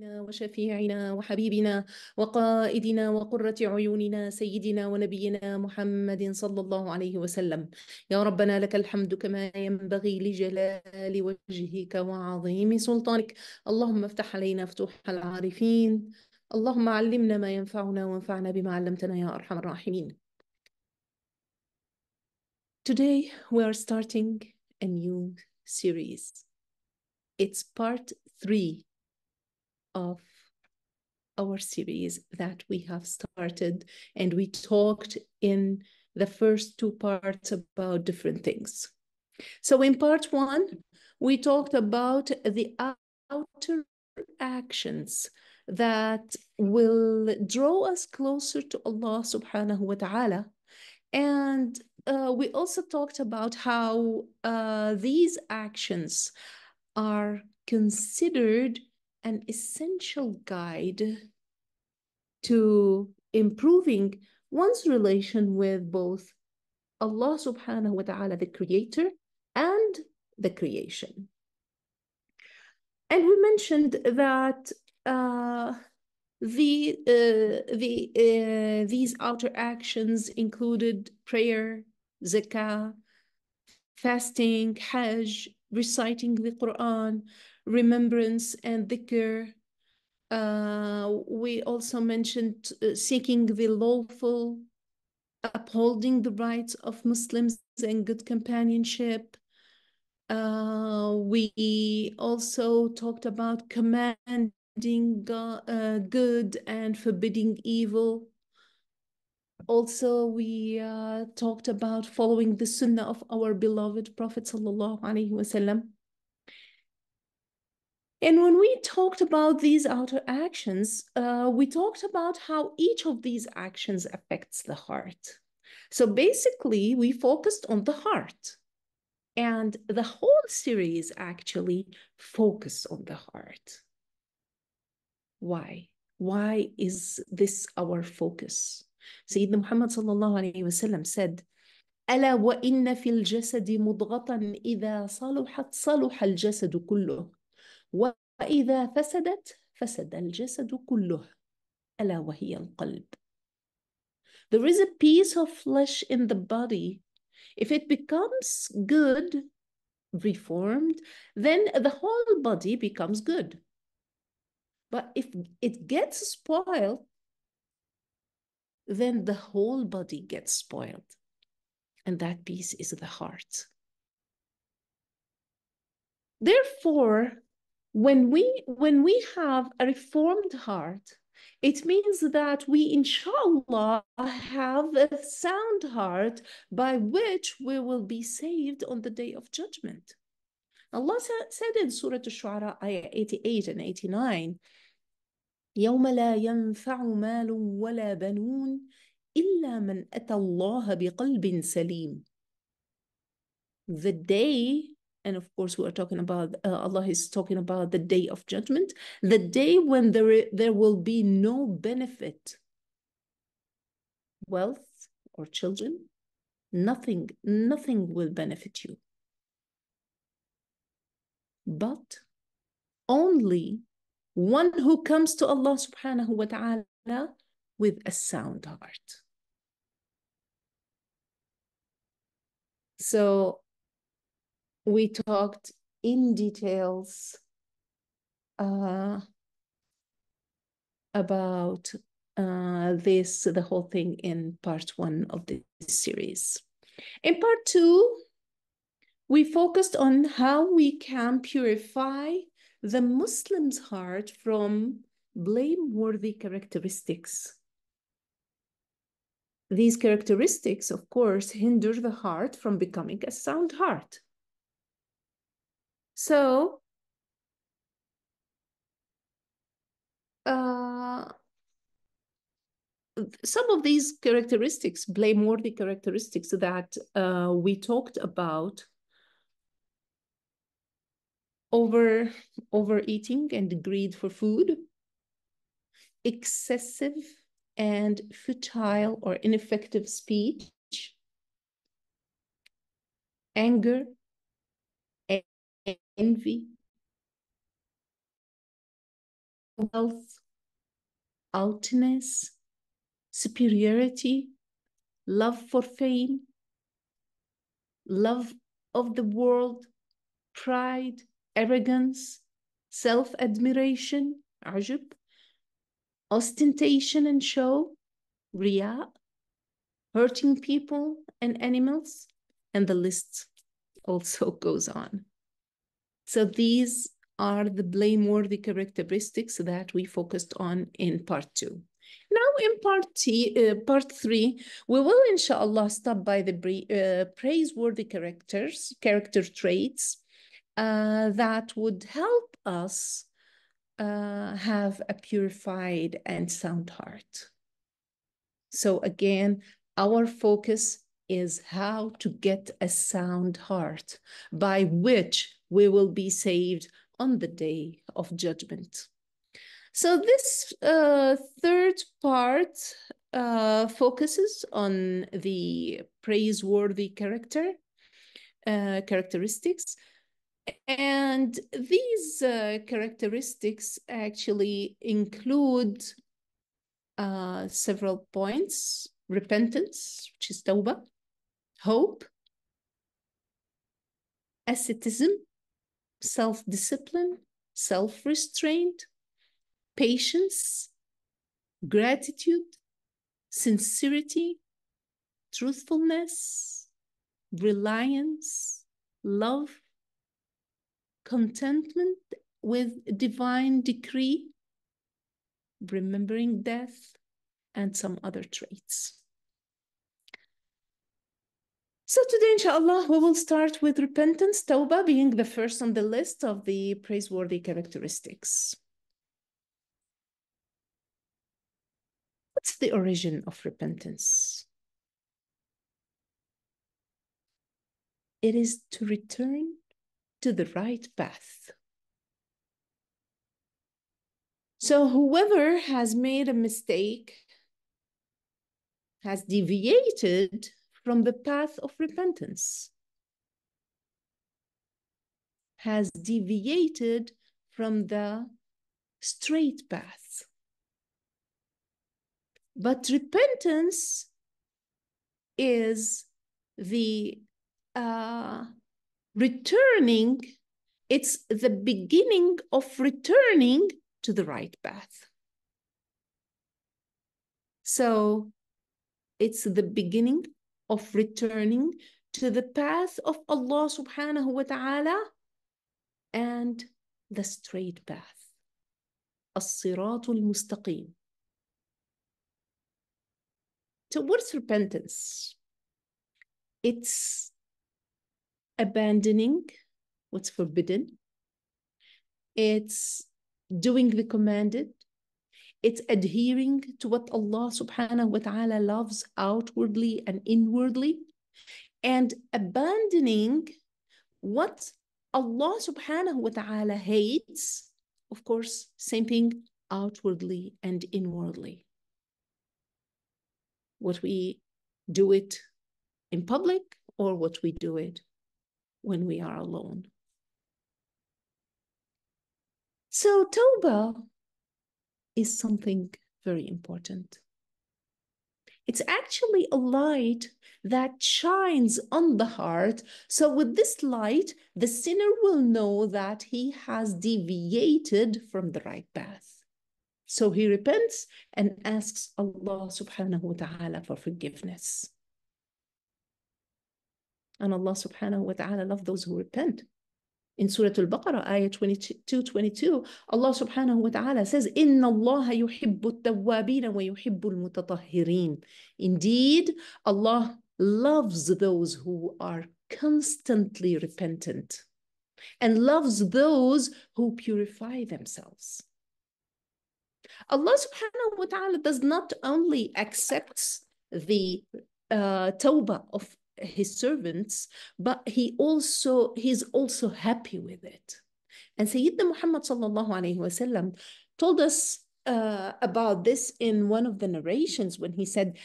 سيدنا وشفيعنا وحبيبنا وقائدنا وقرة عيوننا سيدنا ونبينا محمد صلى الله عليه وسلم يا ربنا لك الحمد كما ينبغي لجلال وجهك وعظيم سلطانك اللهم افتح علينا فتوح العارفين اللهم علمنا ما ينفعنا وانفعنا بما علمتنا يا أرحم الراحمين Today we are starting a new series. It's part three of our series that we have started. And we talked in the first two parts about different things. So in part one, we talked about the outer actions that will draw us closer to Allah subhanahu wa ta'ala. And uh, we also talked about how uh, these actions are considered an essential guide to improving one's relation with both Allah subhanahu wa ta'ala, the creator, and the creation. And we mentioned that uh, the uh, the uh, these outer actions included prayer, zakah, fasting, hajj, reciting the Quran, remembrance and dhikr. Uh, we also mentioned uh, seeking the lawful, upholding the rights of Muslims and good companionship. Uh, we also talked about commanding uh, uh, good and forbidding evil also we uh, talked about following the sunnah of our beloved prophet sallallahu alaihi wasallam and when we talked about these outer actions uh, we talked about how each of these actions affects the heart so basically we focused on the heart and the whole series actually focus on the heart why why is this our focus Sayyidina Muhammad الله عليه وسلم said, ألا وإن في الجسد مضغة إذا صلحت صلح الجسد كله وإذا فسدت فسد الجسد كله ألا وهي القلب There is a piece of flesh in the body. If it becomes good, reformed, then the whole body becomes good. But if it gets spoiled, then the whole body gets spoiled. And that piece is the heart. Therefore, when we when we have a reformed heart, it means that we inshallah have a sound heart by which we will be saved on the day of judgment. Allah said in Surah Ash-Shu'ara, ayah 88 and 89, يوم لا ينفع مال ولا بنون إلا من أتى الله بقلب سليم. The day, and of course we are talking about, uh, Allah is talking about the day of judgment, the day when there, there will be no benefit, wealth or children, nothing, nothing will benefit you. But only one who comes to Allah subhanahu wa ta'ala with a sound heart. So we talked in details uh, about uh, this, the whole thing in part one of this series. In part two, we focused on how we can purify the Muslim's heart from blameworthy characteristics. These characteristics, of course, hinder the heart from becoming a sound heart. So, uh, some of these characteristics, blameworthy characteristics that uh, we talked about, over overeating and greed for food, excessive and futile or ineffective speech, anger, envy, wealth, altness, superiority, love for fame, love of the world, pride, arrogance, self admiration, ajub, ostentation and show, riya, hurting people and animals, and the list also goes on. So these are the blameworthy characteristics that we focused on in part two. Now in part, t, uh, part three, we will inshallah stop by the uh, praiseworthy characters, character traits, uh, that would help us uh, have a purified and sound heart. So again, our focus is how to get a sound heart by which we will be saved on the day of judgment. So this uh, third part uh, focuses on the praiseworthy character uh, characteristics and these uh, characteristics actually include uh, several points repentance, which is tawbah, hope, asceticism, self discipline, self restraint, patience, gratitude, sincerity, truthfulness, reliance, love contentment with divine decree, remembering death, and some other traits. So today, inshallah, we will start with repentance, tawbah being the first on the list of the praiseworthy characteristics. What's the origin of repentance? It is to return to the right path. So, whoever has made a mistake has deviated from the path of repentance, has deviated from the straight path. But repentance is the uh, returning, it's the beginning of returning to the right path. So it's the beginning of returning to the path of Allah subhanahu wa ta'ala and the straight path. الصراط So, towards repentance. It's abandoning what's forbidden, it's doing the commanded, it's adhering to what Allah subhanahu wa ta'ala loves outwardly and inwardly, and abandoning what Allah subhanahu wa ta'ala hates, of course, same thing outwardly and inwardly. What we do it in public or what we do it when we are alone. So, Toba is something very important. It's actually a light that shines on the heart. So, with this light, the sinner will know that he has deviated from the right path. So, he repents and asks Allah subhanahu wa ta'ala for forgiveness. And Allah subhanahu wa ta'ala loves those who repent. In Surah Al-Baqarah, ayah 22, 22, Allah subhanahu wa ta'ala says, Inna Allah yuhibbu tawwabin wa yuhibbu Indeed, Allah loves those who are constantly repentant and loves those who purify themselves. Allah subhanahu wa ta'ala does not only accepts the uh, tawbah of his servants but he also he's also happy with it and Sayyidina Muhammad sallallahu alayhi wasallam told us uh, about this in one of the narrations when he said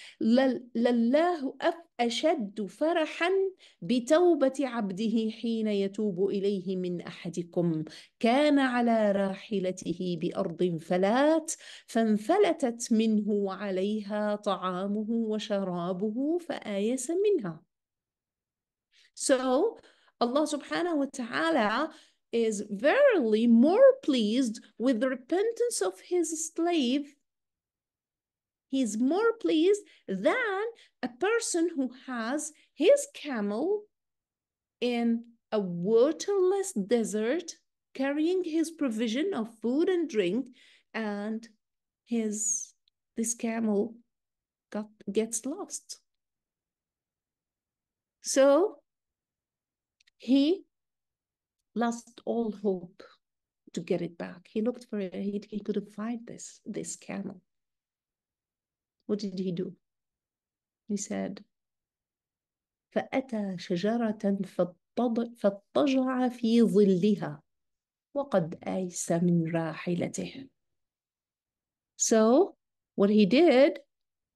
لله أشد فرحا بتوبة عبده حين يتوب إليه من أحدكم كان على راحلته بأرض فلات فانفلتت منه وعليها طعامه وشرابه فآيس منها So Allah subhanahu wa ta'ala is verily more pleased with the repentance of his slave. He's more pleased than a person who has his camel in a waterless desert, carrying his provision of food and drink, and his this camel got, gets lost. So he lost all hope to get it back. He looked for it. He, he couldn't find this, this camel. What did he do? He said, فأتى شجرة فاضطجع في ظلها وقد أيس من راحلته. So what he did,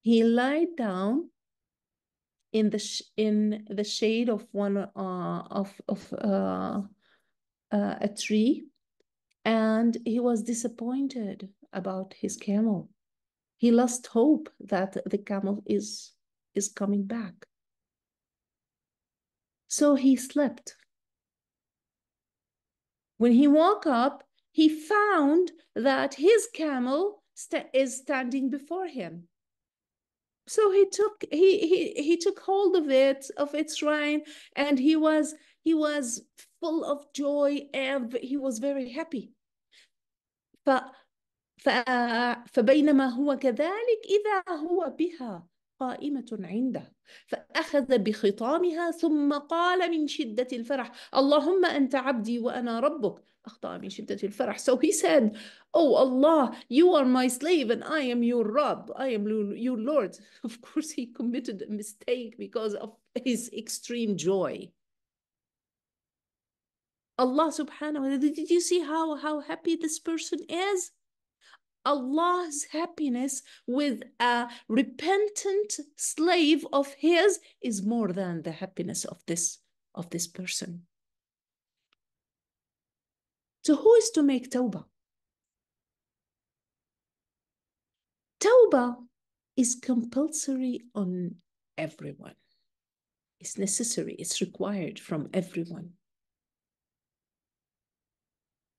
he lied down in the in the shade of one uh, of of uh, uh, a tree, and he was disappointed about his camel. He lost hope that the camel is is coming back. So he slept. When he woke up, he found that his camel st is standing before him. so he took he he he took hold of it of its shrine and he was he was full of joy and he was very happy ف, ف فبينما هو كذلك إذا هو بها قائمة عنده فأخذ بخطامها ثم قال من شدة الفرح اللهم أنت عبدي وأنا ربك أخطأ من شدة الفرح. So he said, Oh Allah, you are my slave and I am your Rabb, I am your Lord. Of course, he committed a mistake because of his extreme joy. Allah subhanahu wa ta'ala, did you see how, how happy this person is? Allah's happiness with a repentant slave of his is more than the happiness of this of this person. So who is to make tawbah? Tawbah is compulsory on everyone. It's necessary, it's required from everyone.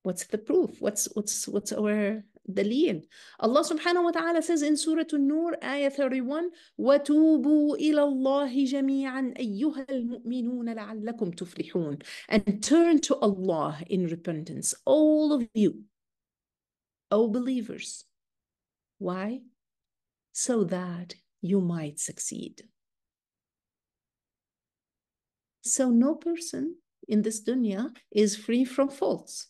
What's the proof? What's what's what's our Allah subhanahu wa ta'ala says in Surah An-Nur, Ayah 31, وَتُوبُوا إِلَى اللَّهِ جَمِيعًا أَيُّهَا الْمُؤْمِنُونَ لَعَلَّكُمْ تُفْلِحُونَ And turn to Allah in repentance, all of you, O believers. Why? So that you might succeed. So no person in this dunya is free from faults,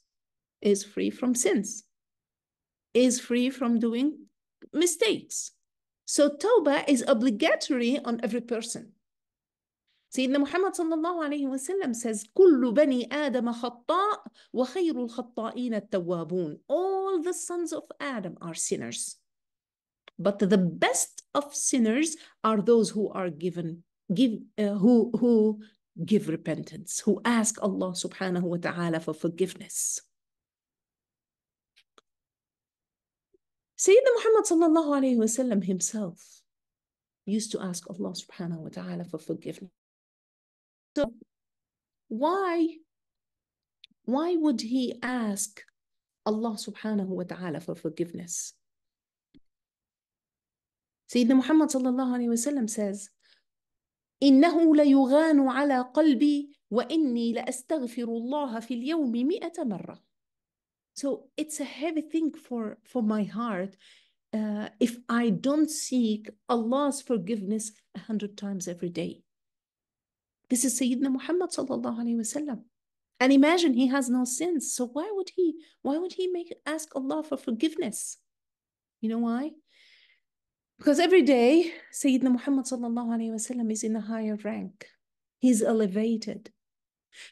is free from sins is free from doing mistakes. So tawbah is obligatory on every person. سيدنا Muhammad صلى الله عليه وسلم says كل بني آدم خطاء وخير الخطائين التوابون all the sons of Adam are sinners but the best of sinners are those who are given give uh, who who give repentance who ask Allah subhanahu wa ta'ala for forgiveness Sayyidina Muhammad sallallahu alayhi wa sallam himself used to ask Allah subhanahu wa ta'ala for forgiveness. So why, why would he ask Allah subhanahu wa ta'ala for forgiveness? Sayyidina Muhammad sallallahu alayhi wa sallam says, إنه ليغان على قلبي وإني لأستغفر الله في اليوم مئة مرة so it's a heavy thing for for my heart uh, if i don't seek allah's forgiveness a hundred times every day this is sayyidina muhammad and imagine he has no sins so why would he why would he make ask allah for forgiveness you know why because every day sayyidina muhammad is in a higher rank he's elevated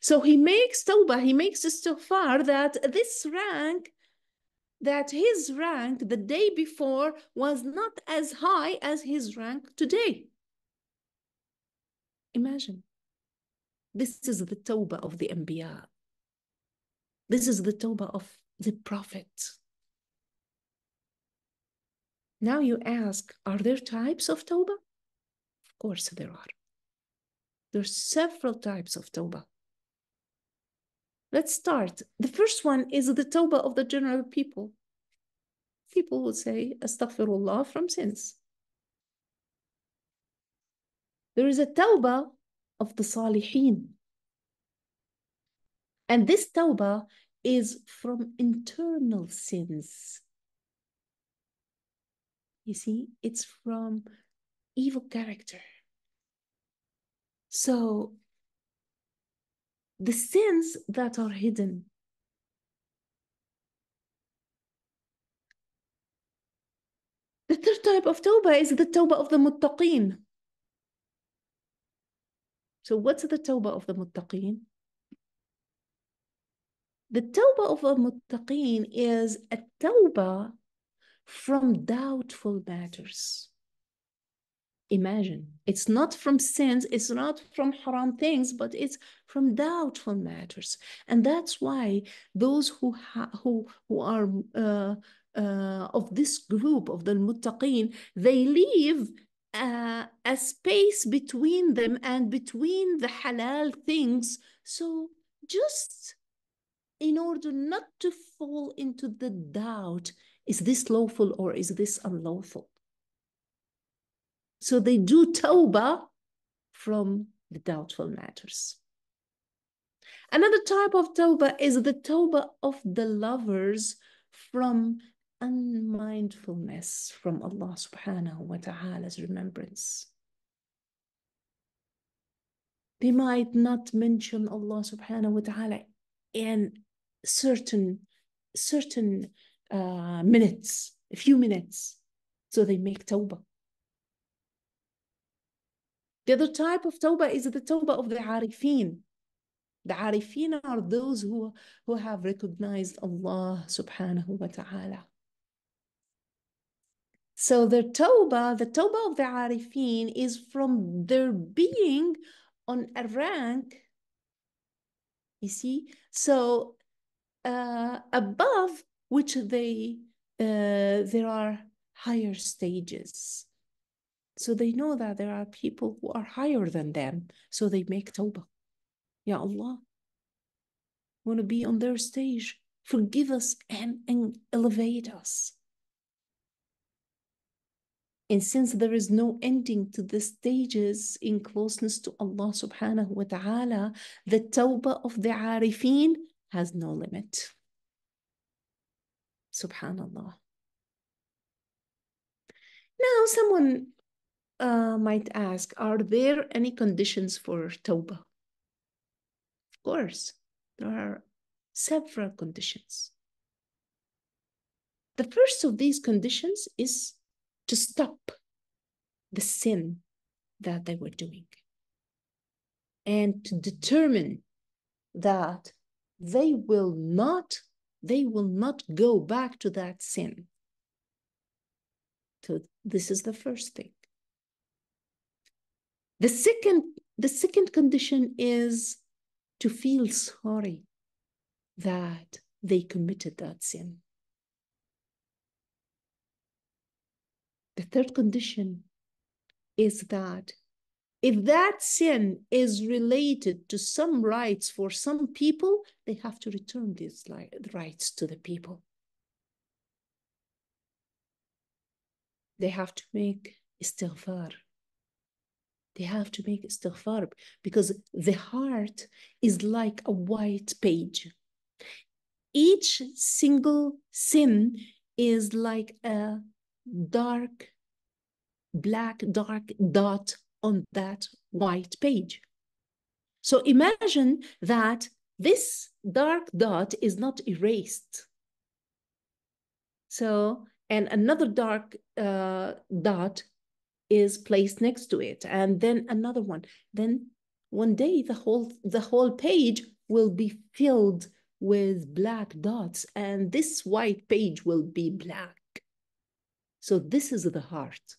so he makes tawbah, he makes far that this rank, that his rank the day before was not as high as his rank today. Imagine. This is the tawbah of the Anbiya. This is the tawbah of the Prophet. Now you ask, are there types of tawbah? Of course there are. There are several types of tawbah. Let's start. The first one is the Tawbah of the general people. People will say, Astaghfirullah from sins. There is a Tawbah of the Salihin. And this Tawbah is from internal sins. You see, it's from evil character. So the sins that are hidden. The third type of tawbah is the tawbah of the muttaqeen. So, what's the tawbah of the muttaqeen? The tawbah of a muttaqeen is a tawbah from doubtful matters imagine. It's not from sins, it's not from haram things, but it's from doubtful matters. And that's why those who who who are uh, uh, of this group of the muttaqin, they leave uh, a space between them and between the halal things. So just in order not to fall into the doubt, is this lawful or is this unlawful? So they do tawbah from the doubtful matters. Another type of tawbah is the tawbah of the lovers from unmindfulness from Allah subhanahu wa ta'ala's remembrance. They might not mention Allah subhanahu wa ta'ala in certain certain uh, minutes, a few minutes. So they make tawbah. The other type of tawbah is the tawbah of the arifin. The arifin are those who, who have recognized Allah subhanahu wa ta'ala. So the tawbah, the tawbah of the arifin is from their being on a rank, you see, so uh, above which they, uh, there are higher stages. So they know that there are people who are higher than them. So they make tawbah. Ya Allah, want to be on their stage. Forgive us and, and elevate us. And since there is no ending to the stages in closeness to Allah subhanahu wa ta'ala, the tawbah of the arifin has no limit. Subhanallah. Now, someone uh, might ask, are there any conditions for Toba? Of course, there are several conditions. The first of these conditions is to stop the sin that they were doing and to determine that they will not they will not go back to that sin so this is the first thing the second, the second condition is to feel sorry that they committed that sin. The third condition is that if that sin is related to some rights for some people, they have to return these rights to the people. They have to make istighfar they have to make istighfar because the heart is like a white page. Each single sin is like a dark, black, dark dot on that white page. So imagine that this dark dot is not erased. So, and another dark uh, dot is placed next to it and then another one then one day the whole the whole page will be filled with black dots and this white page will be black so this is the heart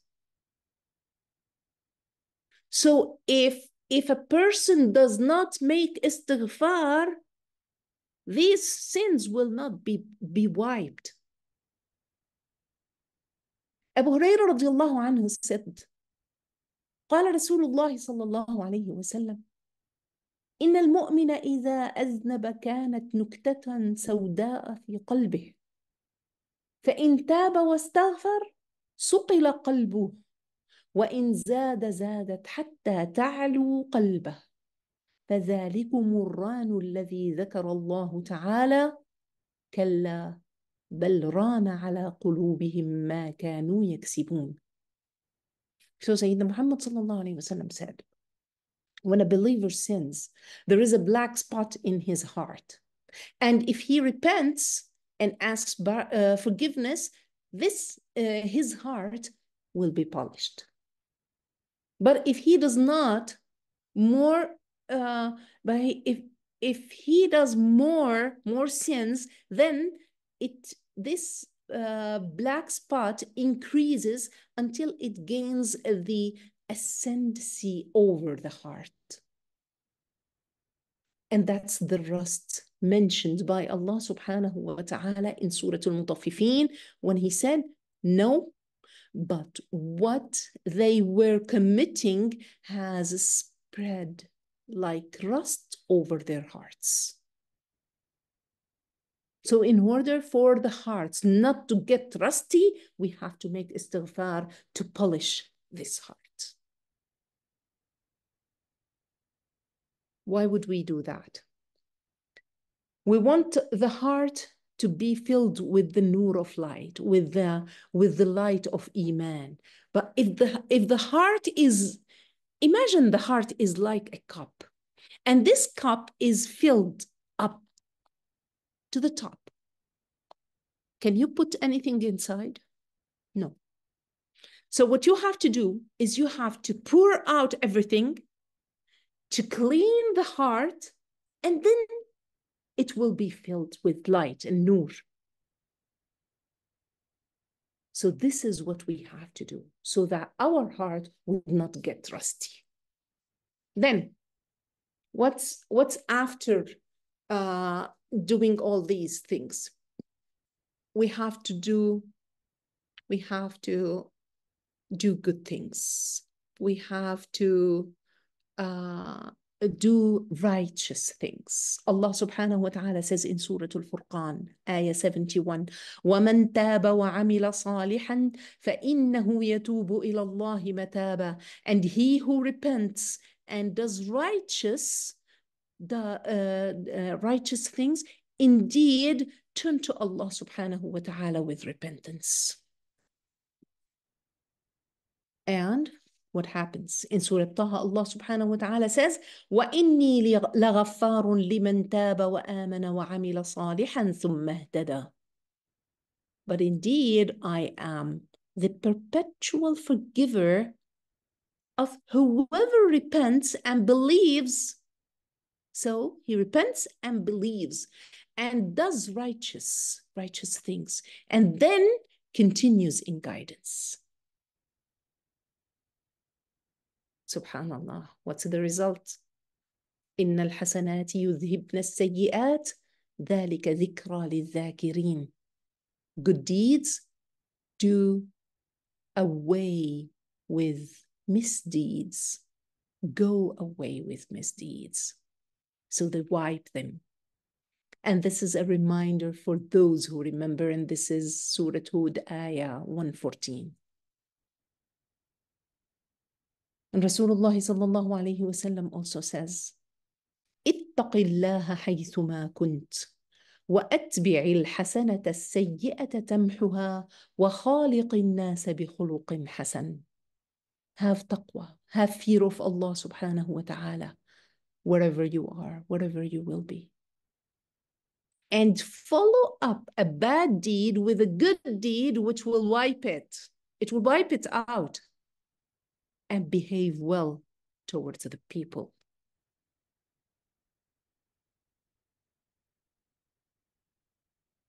so if if a person does not make istighfar these sins will not be be wiped أبو هريرة رضي الله عنه سد قال رسول الله صلى الله عليه وسلم إن المؤمن إذا أذنب كانت نكتة سوداء في قلبه فإن تاب واستغفر سقل قلبه وإن زاد زادت حتى تعلو قلبه فذلكم الران الذي ذكر الله تعالى كلا بل ران على قلوبهم ما كانوا يكسبون So Sayyidina Muhammad sallallahu عليه wasallam said, when a believer sins, there is a black spot in his heart. And if he repents and asks uh, forgiveness, this uh, his heart will be polished. But if he does not, more uh, by if if he does more more sins, then it this uh, black spot increases until it gains the ascendancy over the heart. And that's the rust mentioned by Allah subhanahu wa ta'ala in Surah Al-Mutaffifin when he said, no, but what they were committing has spread like rust over their hearts. So in order for the hearts not to get rusty, we have to make istighfar to polish this heart. Why would we do that? We want the heart to be filled with the nur of light, with the, with the light of Iman. But if the, if the heart is, imagine the heart is like a cup, and this cup is filled to the top. Can you put anything inside? No. So what you have to do is you have to pour out everything to clean the heart and then it will be filled with light and nur. So this is what we have to do so that our heart will not get rusty. Then what's what's after uh, doing all these things. We have to do, we have to do good things. We have to uh, do righteous things. Allah subhanahu wa ta'ala says in Surah Al-Furqan, Ayah 71, وَمَنْ تَابَ وَعَمِلَ صَالِحًا فَإِنَّهُ يَتُوبُ إِلَى اللَّهِ مَتَابًا And he who repents and does righteous, the uh, uh, righteous things indeed turn to Allah subhanahu wa ta'ala with repentance. And what happens? In Surah Taha, Allah subhanahu wa ta'ala says, وَإِنِّي لَغَفَّارٌ لِمَنْ تَابَ وَآمَنَ وَعَمِلَ صَالِحًا ثُمَّ اهْتَدَى But indeed, I am the perpetual forgiver of whoever repents and believes so he repents and believes and does righteous, righteous things, and then continues in guidance. Subhanallah, what's the result? إن الحسنات يذهبن السيئات ذلك ذكرى للذاكرين. Good deeds do away with misdeeds. Go away with misdeeds. So they wipe them. And this is a reminder for those who remember, and this is Surah Hud, Ayah 114. And Rasulullah sallallahu alayhi wasallam also says, اتق الله حيثما كنت واتبع الحسنة السيئة تمحها وخالق الناس بخلق حسن have taqwa have fear of Allah subhanahu wa ta'ala wherever you are, whatever you will be. And follow up a bad deed with a good deed, which will wipe it. It will wipe it out. And behave well towards the people.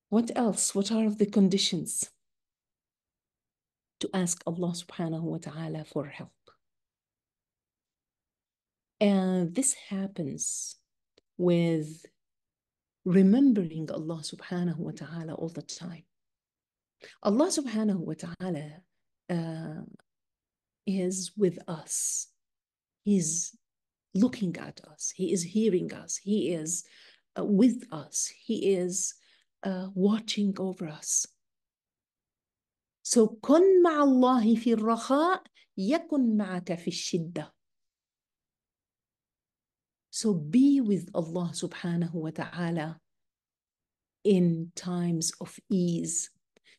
What else? What are the conditions? To ask Allah subhanahu wa ta'ala for help. And this happens with remembering Allah subhanahu wa ta'ala all the time. Allah subhanahu wa ta'ala uh, is with us. He's looking at us. He is hearing us. He is uh, with us. He is uh, watching over us. So, كن مع الله في الرخاء يكن معك في الشدة. So be with Allah subhanahu wa ta'ala in times of ease.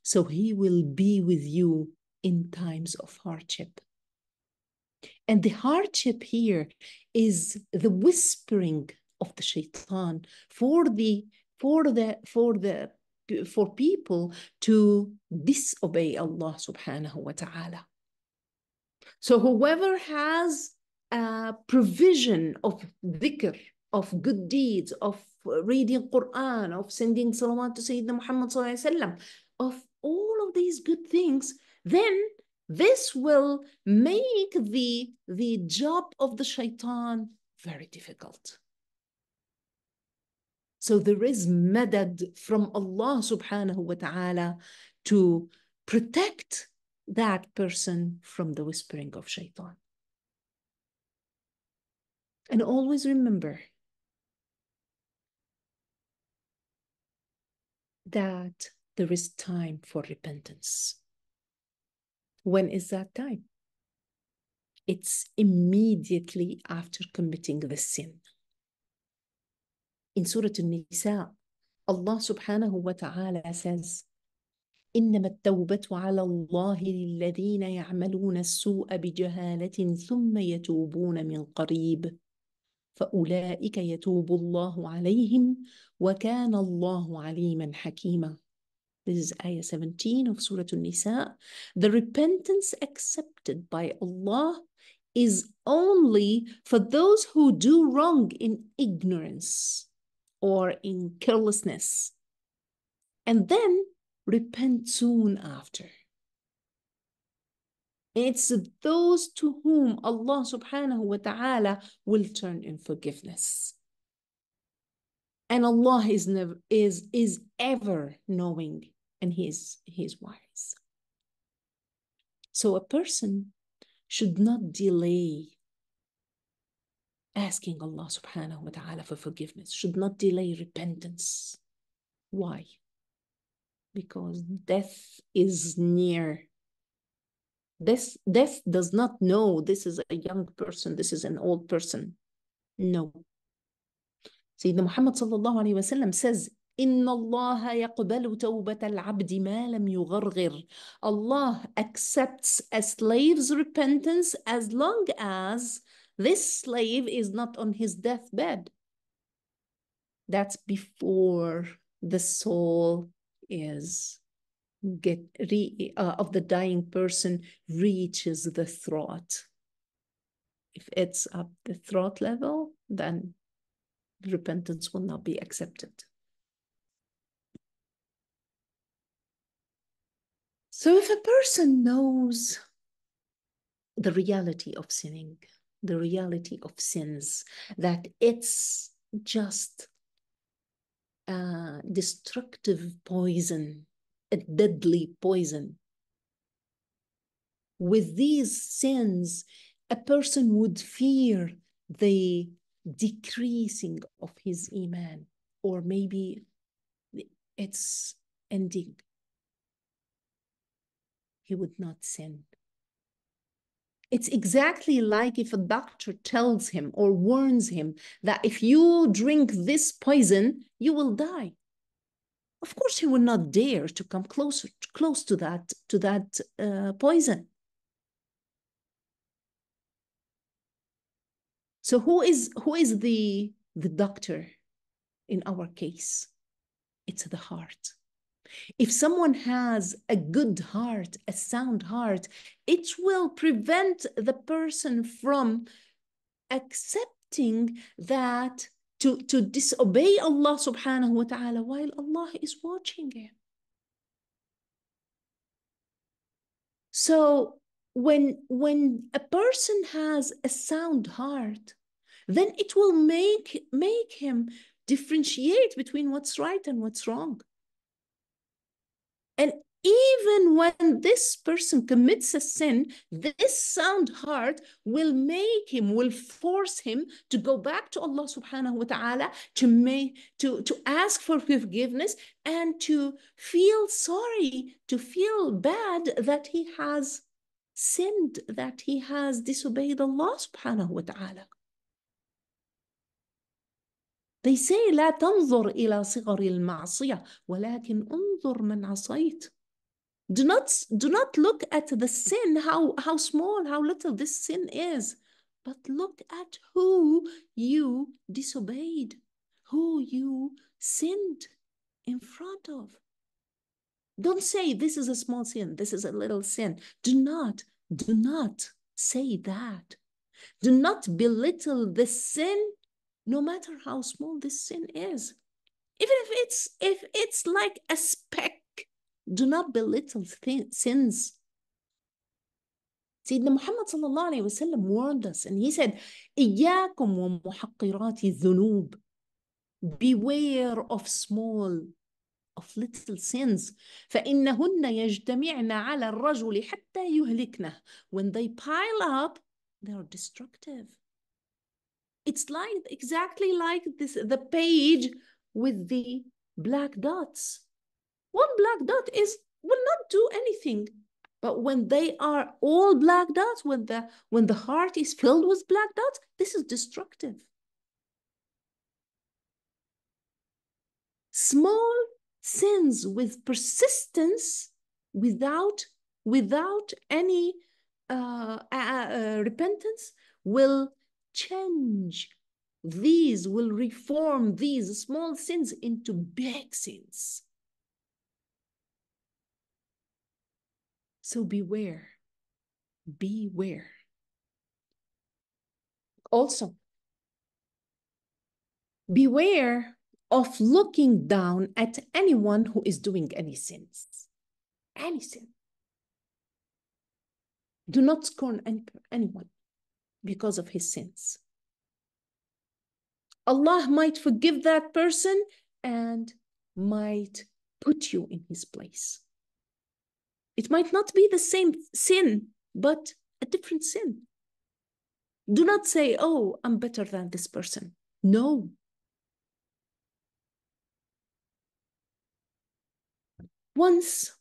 So He will be with you in times of hardship. And the hardship here is the whispering of the shaitan for the for the for the for people to disobey Allah subhanahu wa ta'ala. So whoever has provision of dhikr, of good deeds, of reading Quran, of sending salawat to Sayyidina Muhammad وسلم, of all of these good things, then this will make the, the job of the shaitan very difficult. So there is madad from Allah subhanahu wa ta'ala to protect that person from the whispering of shaitan. And always remember that there is time for repentance. When is that time? It's immediately after committing the sin. In Surah An-Nisa, Allah subhanahu wa ta'ala says, إنما التوبة على الله للذين يعملون السوء بجهالة ثم يتوبون من قريب فأولئك يتوب الله عليهم وكان الله عليما حكيما This is Ayah 17 of Surah al nisa The repentance accepted by Allah is only for those who do wrong in ignorance or in carelessness and then repent soon after. It's those to whom Allah subhanahu wa ta'ala will turn in forgiveness. And Allah is never is is ever knowing and he is, he is wise. So a person should not delay asking Allah subhanahu wa ta'ala for forgiveness, should not delay repentance. Why? Because death is near Death, death does not know this is a young person, this is an old person. No. Sayyidina Muhammad sallallahu alayhi wa sallam says, Allah الله يقبل توبة al ما lam يغرغر. Allah accepts a slave's repentance as long as this slave is not on his deathbed. That's before the soul is get re, uh, of the dying person reaches the throat. If it's up the throat level, then repentance will not be accepted. So if a person knows the reality of sinning, the reality of sins, that it's just a destructive poison a deadly poison. With these sins, a person would fear the decreasing of his Iman, or maybe its ending. He would not sin. It's exactly like if a doctor tells him or warns him that if you drink this poison, you will die of course he would not dare to come closer close to that to that uh, poison so who is who is the the doctor in our case it's the heart if someone has a good heart a sound heart it will prevent the person from accepting that to, to disobey Allah subhanahu wa ta'ala while Allah is watching him. So when when a person has a sound heart, then it will make make him differentiate between what's right and what's wrong. And even when this person commits a sin, this sound heart will make him, will force him to go back to Allah subhanahu wa ta'ala to make to, to ask for forgiveness and to feel sorry, to feel bad that he has sinned, that he has disobeyed Allah subhanahu wa ta'ala. They say لا تنظر إلى صغر المعصية ولكن انظر من عصيت do not do not look at the sin how how small how little this sin is but look at who you disobeyed who you sinned in front of don't say this is a small sin this is a little sin do not do not say that do not belittle the sin no matter how small this sin is even if it's if it's like a speck do not belittle sins. Sayyidina Muhammad sallallahu alayhi wasallam warned us and he said, wa وَمُحَقِّرَاتِ الذُّنُوبِ Beware of small, of little sins. فَإِنَّهُنَّ يَجْتَمِعْنَ عَلَى الرَّجُلِ حَتَّى يُهْلِكْنَهُ When they pile up, they are destructive. It's like exactly like this the page with the black dots. One black dot is will not do anything. But when they are all black dots, when the when the heart is filled with black dots, this is destructive. Small sins with persistence, without without any uh, uh, uh, repentance, will change. These will reform these small sins into big sins. So beware. Beware. Also, beware of looking down at anyone who is doing any sins. Any sin. Do not scorn anyone because of his sins. Allah might forgive that person and might put you in his place. It might not be the same sin, but a different sin. Do not say, oh, I'm better than this person. No. Once,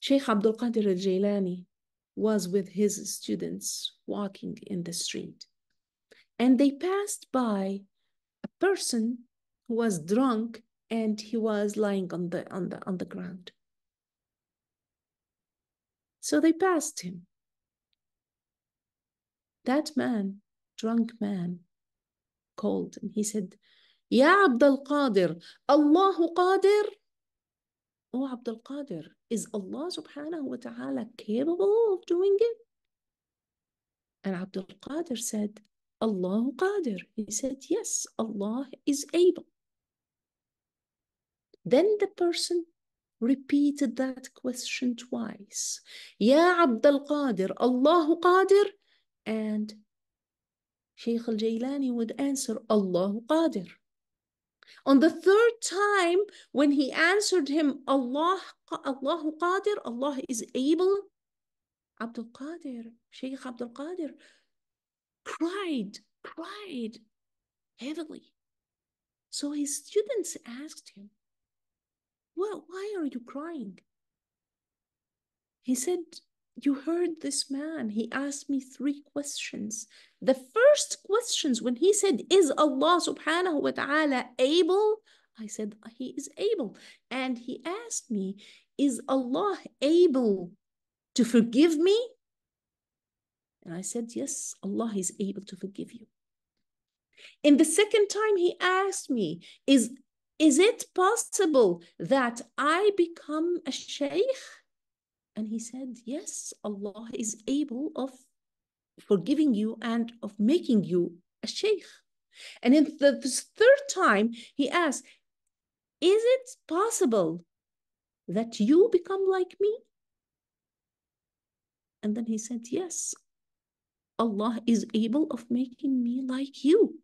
Sheikh Abdul Qadir al Jailani was with his students walking in the street, and they passed by a person who was drunk and he was lying on the, on the, on the ground. So they passed him. That man, drunk man, called and he said, Ya Abdul Qadir, Allahu Qadir. Oh, Abdul Qadir, is Allah subhanahu wa ta'ala capable of doing it? And Abdul Qadir said, Allahu Qadir. He said, Yes, Allah is able. Then the person repeated that question twice. "Ya Abdul Qadir, Allahu Qadir," And Shaykh al-Jailani would answer, Allah qadir. On the third time, when he answered him, Allah, Allah qadir, Allah is able, Abdul Qadir, Shaykh Abdul Qadir cried, cried heavily. So his students asked him, well, why are you crying? He said, you heard this man. He asked me three questions. The first questions when he said, is Allah subhanahu wa ta'ala able? I said, he is able. And he asked me, is Allah able to forgive me? And I said, yes, Allah is able to forgive you. And the second time he asked me, is is it possible that I become a sheikh? And he said, Yes, Allah is able of forgiving you and of making you a sheikh. And in the third time, he asked, Is it possible that you become like me? And then he said, Yes, Allah is able of making me like you.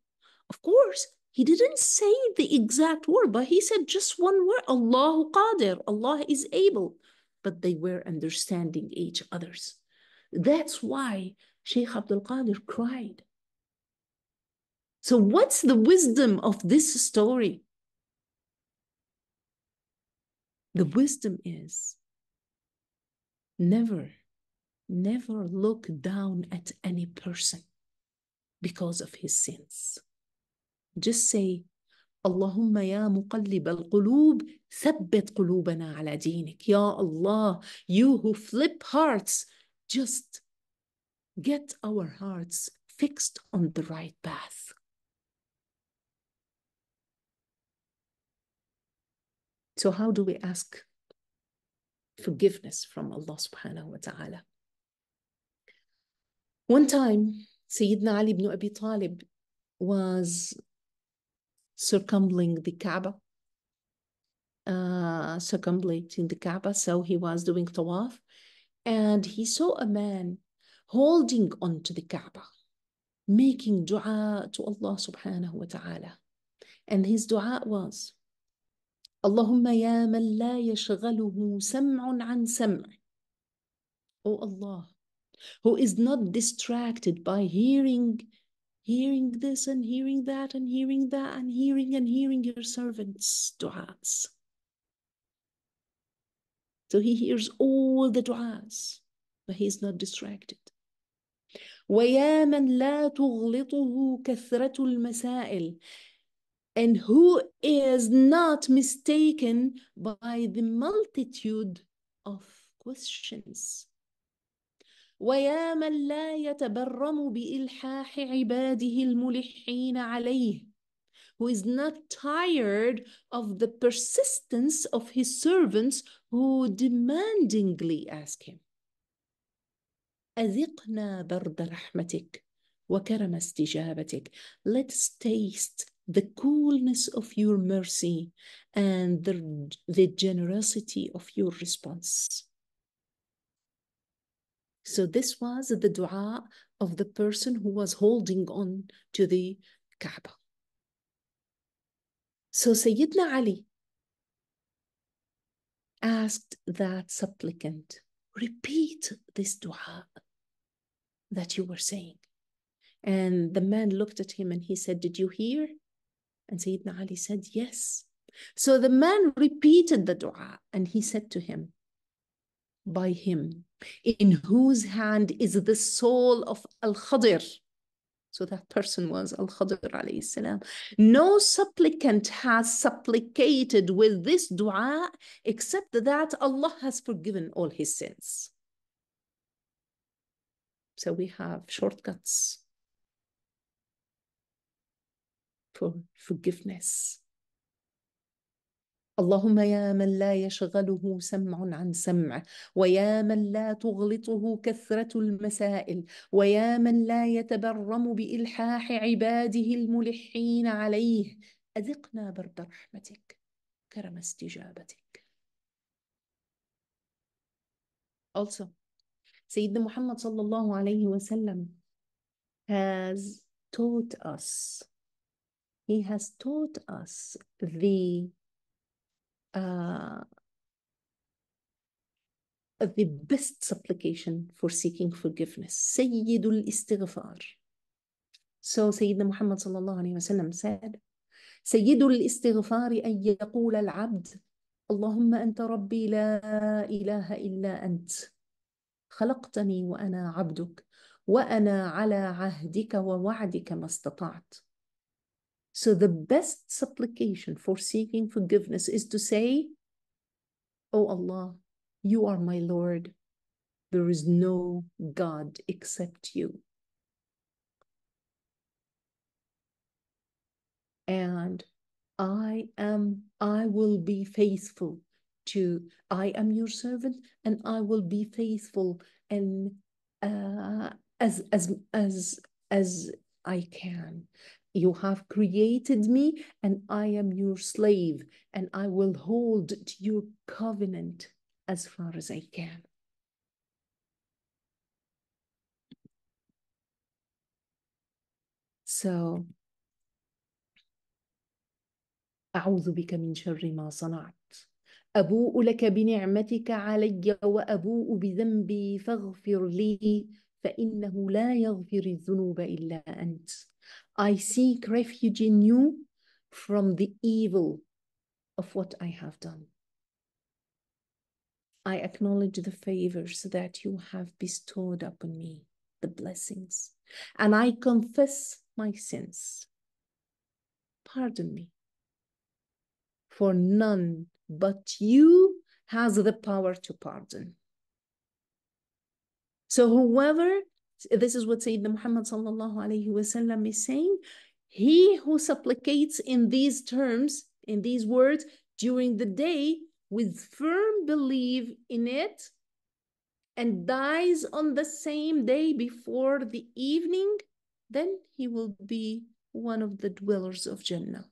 Of course, he didn't say the exact word, but he said just one word, Allahu Qadir, Allah is able. But they were understanding each other's. That's why Sheikh Abdul Qadir cried. So what's the wisdom of this story? The wisdom is never, never look down at any person because of his sins. Just say, Allahumma ya muqallib al-qulub, thabbit qulubana ala deenik. Ya Allah, you who flip hearts, just get our hearts fixed on the right path. So how do we ask forgiveness from Allah subhanahu wa ta'ala? One time, Sayyidina Ali ibn Abi Talib was Circumbling the Kaaba, uh, circumambulating the Kaaba. So he was doing tawaf and he saw a man holding onto the Kaaba, making dua to Allah subhanahu wa ta'ala. And his dua was, "Allahumma ya man la يشغله سمع an سمع. O oh Allah, who is not distracted by hearing hearing this and hearing that and hearing that and hearing and hearing your servants' du'as. So he hears all the du'as, but he's not distracted. ويا لا تغلطه كثرة المسائل and who is not mistaken by the multitude of questions ويا من لا يتبرم بإلحاح عباده الملحين عليه who is not tired of the persistence of his servants who demandingly ask him أذقنا برد رحمتك وكرم استجابتك let's taste the coolness of your mercy and the, the generosity of your response So this was the dua of the person who was holding on to the Kaaba. So Sayyidina Ali asked that supplicant, repeat this dua that you were saying. And the man looked at him and he said, Did you hear? And Sayyidina Ali said, Yes. So the man repeated the dua and he said to him, by him, in whose hand is the soul of Al-Khadir. So that person was Al-Khadir No supplicant has supplicated with this dua except that Allah has forgiven all his sins. So we have shortcuts for forgiveness. اللهم يا من لا يشغله سمع عن سمع ويا من لا تغلطه كثرة المسائل ويا من لا يتبرم بإلحاح عباده الملحين عليه أذقنا برد رحمتك كرم استجابتك Also, سيدنا محمد صلى الله عليه وسلم has taught us, he has taught us the uh, the best supplication for seeking forgiveness سيد الاستغفار So سيدنا محمد صلى الله عليه وسلم said سيد الاستغفار أن يقول العبد اللهم أنت ربي لا إله إلا أنت خلقتني وأنا عبدك وأنا على عهدك ووعدك ما استطعت So the best supplication for seeking forgiveness is to say, Oh Allah, you are my Lord. There is no God except you. And I am, I will be faithful to, I am your servant and I will be faithful and uh, as, as, as, as I can. You have created me, and I am your slave, and I will hold to your covenant as far as I can. So, أعوذ بك من شر ما صنعت أبوء لك بنعمتك علي وأبوء بذنبي فاغفر لي فإنه لا يغفر الذنوب إلا أنت I seek refuge in you from the evil of what I have done. I acknowledge the favors that you have bestowed upon me, the blessings, and I confess my sins. Pardon me, for none but you has the power to pardon. So, whoever this is what Sayyidina Muhammad sallallahu alayhi wasallam is saying. He who supplicates in these terms, in these words, during the day with firm belief in it and dies on the same day before the evening, then he will be one of the dwellers of Jannah.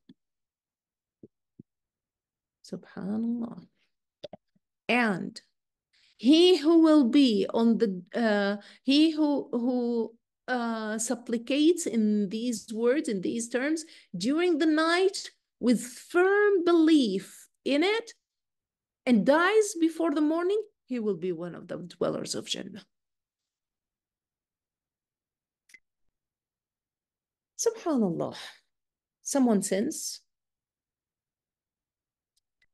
Subhanallah. And he who will be on the, uh, he who, who uh, supplicates in these words, in these terms, during the night with firm belief in it and dies before the morning, he will be one of the dwellers of Jannah. Subhanallah, someone sins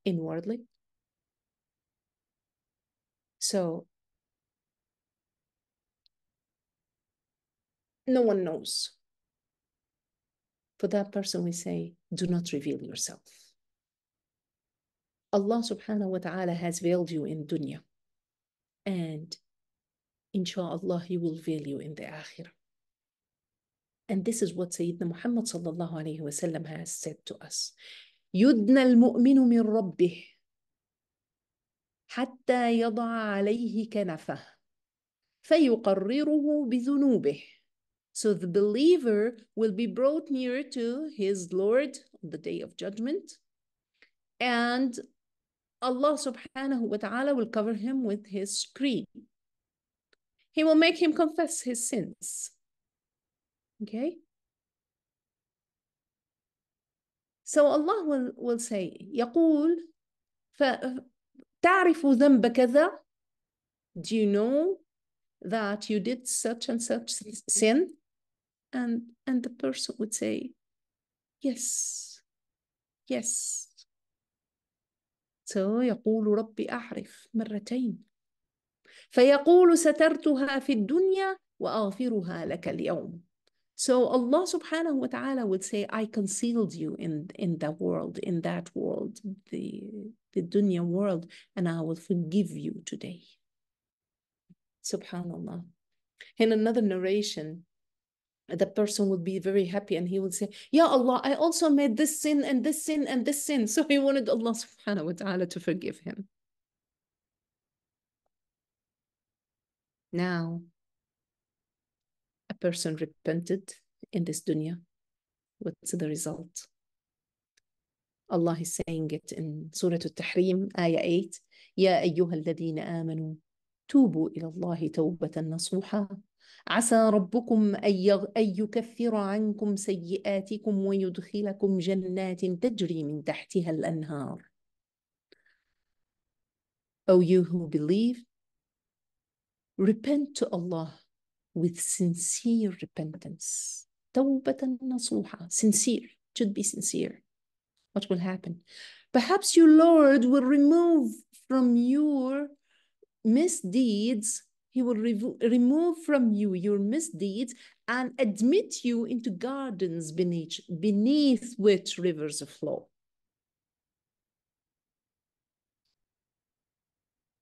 inwardly so no one knows. For that person, we say, do not reveal yourself. Allah subhanahu wa ta'ala has veiled you in dunya. And inshallah, He will veil you in the akhirah. And this is what Sayyidina Muhammad sallallahu alayhi wa sallam has said to us. يُدْنَى الْمُؤْمِنُ مِنْ رَبِّهِ حتى يضع عليه كنفه فيقرره بذنوبه So the believer will be brought near to his Lord on the day of judgment, and Allah subhanahu wa ta'ala will cover him with his screen. He will make him confess his sins. Okay? So Allah will, will say, يقول تعرف ذنب كذا do you know that you did such and such sin and and the person would say yes yes so يقول ربي أعرف مرتين فيقول سترتها في الدنيا وأغفرها لك اليوم So Allah subhanahu wa ta'ala would say, I concealed you in, in the world, in that world, the, the dunya world, and I will forgive you today. Subhanallah. In another narration, the person would be very happy and he would say, Ya Allah, I also made this sin and this sin and this sin. So he wanted Allah subhanahu wa ta'ala to forgive him. Now, person repented in this dunya, what's the result? Allah is saying it in Surah Al-Tahrim, Ayah 8, يا أيها الذين آمنوا توبوا إلى الله توبة نصوحا عسى ربكم أن يكفر عنكم سيئاتكم ويدخلكم جنات تجري من تحتها الأنهار O you who believe, repent to Allah with sincere repentance sincere should be sincere what will happen perhaps your Lord will remove from your misdeeds he will re- remove from you your misdeeds and admit you into gardens beneath, beneath which rivers flow.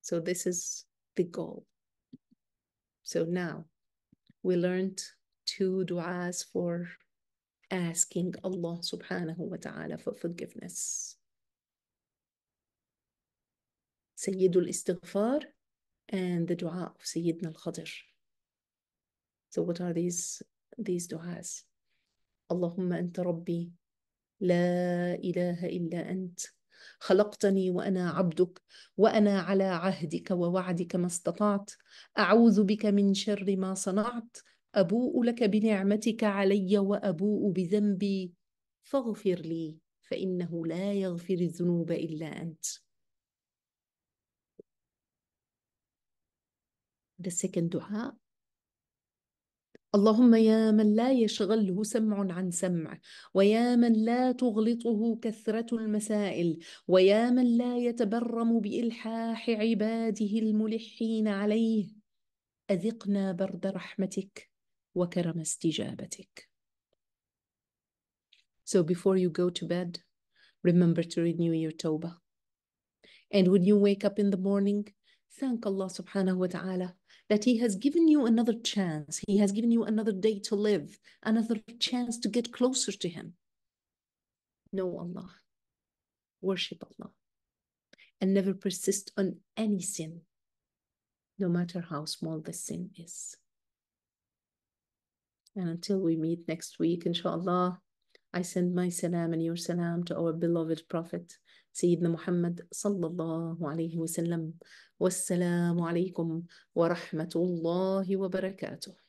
So, this is the goal. So, now we learned two du'as for asking Allah subhanahu wa ta'ala for forgiveness. Sayyidul Istighfar and the dua of Sayyidina al-Khadir. So what are these, these du'as? اللهم أنت ربي لا إله إلا أنت خلقتني وانا عبدك وانا على عهدك ووعدك ما استطعت اعوذ بك من شر ما صنعت ابوء لك بنعمتك علي وابوء بذنبي فاغفر لي فانه لا يغفر الذنوب الا انت The second dua اللهم يا من لا يشغله سمع عن سمع ويا من لا تغلطه كثرة المسائل ويا من لا يتبرم بإلحاح عباده الملحين عليه أذقنا برد رحمتك وكرم استجابتك So before you go to bed, remember to renew your tawbah. And when you wake up in the morning, thank Allah subhanahu wa ta'ala that He has given you another chance. He has given you another day to live, another chance to get closer to Him. Know Allah, worship Allah, and never persist on any sin, no matter how small the sin is. And until we meet next week, inshallah, I send my salam and your salam to our beloved Prophet سيدنا محمد صلى الله عليه وسلم والسلام عليكم ورحمة الله وبركاته